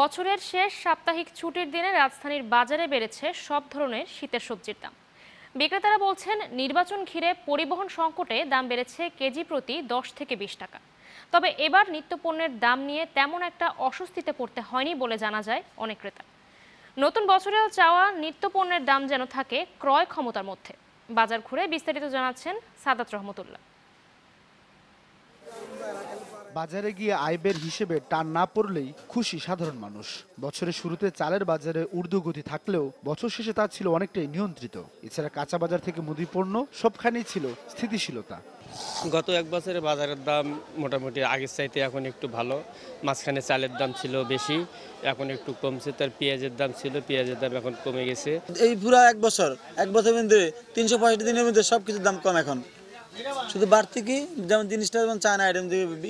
বছরের শেষ সাপ্তাহিক ছুটির দিনে রাজধানীর বাজারে বেড়েছে সব ধরনের শীতের সবজির দাম বিক্রেতারা বলছেন নির্বাচন ঘিরে পরিবহন সংকটে দাম বেড়েছে কেজি প্রতি দশ থেকে বিশ টাকা তবে এবার নিত্যপণ্যের দাম নিয়ে তেমন একটা অস্বস্তিতে পড়তে হয়নি বলে জানা যায় অনেক ক্রেতা নতুন বছরেও চাওয়া নিত্যপণ্যের দাম যেন থাকে ক্রয় ক্ষমতার মধ্যে বাজার ঘুরে বিস্তারিত জানাচ্ছেন সাদাত রহমতুল্লাহ বাজারে গিয়ে আইবের হিসেবে টান না পড়লেই খুশি সাধারণ মানুষ বছরের শুরুতে চালের বাজারে ঊর্ধ্বগতি থাকলেও বছর শেষে তা ছিল অনেকটাই নিয়ন্ত্রিত এছাড়া কাঁচা বাজার থেকে মুদি পণ্য সবখানেই ছিল স্থিতিশীলতা গত এক বছরে বাজারের দাম মোটামুটি আগের চাইতে এখন একটু ভালো মাঝখানে চালের দাম ছিল বেশি এখন একটু কমছে তার পেঁয়াজের দাম ছিল পেঁয়াজের দাম এখন কমে গেছে এই পুরো এক বছর এক বছরের মধ্যে তিনশো পঁয়ষট্টি দিনের মধ্যে সব কিছুর দাম কম এখন শুধু বাড়তি কি যেমন জিনিসটা যেমন চায়না আইটেম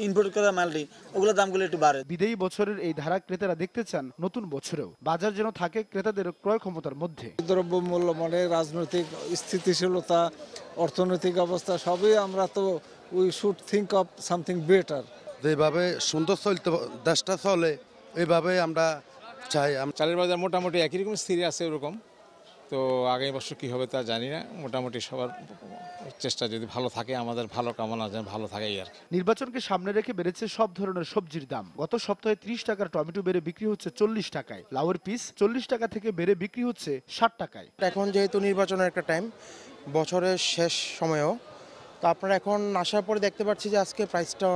ইম্পোর্ট করা মালটি ওগুলোর দামগুলো একটু বাড়ে বিদেয়ী বছরের এই ধারা ক্রেতারা দেখতে চান নতুন বছরেও বাজার যেন থাকে ক্রেতাদের ক্রয় ক্ষমতার মধ্যে দ্রব্য মূল্য মানে রাজনৈতিক স্থিতিশীলতা অর্থনৈতিক অবস্থা সবই আমরা তো we should think of something better যেভাবে সুন্দর চলতে দেশটা চলে এইভাবে আমরা চাই চালের বাজার মোটামুটি একই রকম স্থির আছে ওরকম তো আগামী বছর কী হবে তা জানি না মোটামুটি সবার চেষ্টা যদি ভালো থাকে আমাদের ভালো কামনা যেন ভালো থাকে আর কি নির্বাচনকে সামনে রেখে বেড়েছে সব ধরনের সবজির দাম গত সপ্তাহে ত্রিশ টাকার টমেটো বেড়ে বিক্রি হচ্ছে চল্লিশ টাকায় লাউয়ের পিস চল্লিশ টাকা থেকে বেড়ে বিক্রি হচ্ছে ষাট টাকায় এখন যেহেতু নির্বাচনের একটা টাইম বছরের শেষ সময়েও তো আপনারা এখন আসার পরে দেখতে পাচ্ছি যে আজকে প্রাইসটা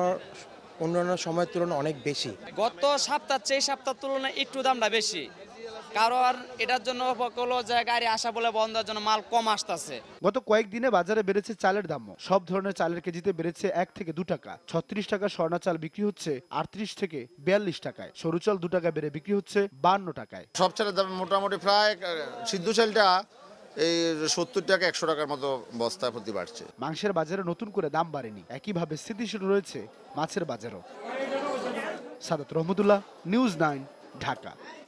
অন্যান্য সময়ের তুলনায় অনেক বেশি গত সপ্তাহ চেয়ে সপ্তাহ তুলনায় একটু দামটা বেশি কারণ এটার জন্য কোনো গাড়ি আসা বলে বন্ধের জন্য মাল কম আসতেছে গত কয়েকদিনে বাজারে বেড়েছে চালের দাম সব ধরনের চালের কেজিতে বেড়েছে এক থেকে দু টাকা ছত্রিশ টাকা স্বর্ণা চাল বিক্রি হচ্ছে আটত্রিশ থেকে বিয়াল্লিশ টাকায় সরু চাল দু টাকা বেড়ে বিক্রি হচ্ছে বান্ন টাকায় সব চালের দাম মোটামুটি প্রায় সিদ্ধ চালটা এই সত্তর টাকা একশো টাকার মতো বস্তা প্রতি বাড়ছে মাংসের বাজারে নতুন করে দাম বাড়েনি একইভাবে স্থিতিশীল রয়েছে মাছের বাজারও সাদাত রহমতুল্লাহ নিউজ নাইন ঢাকা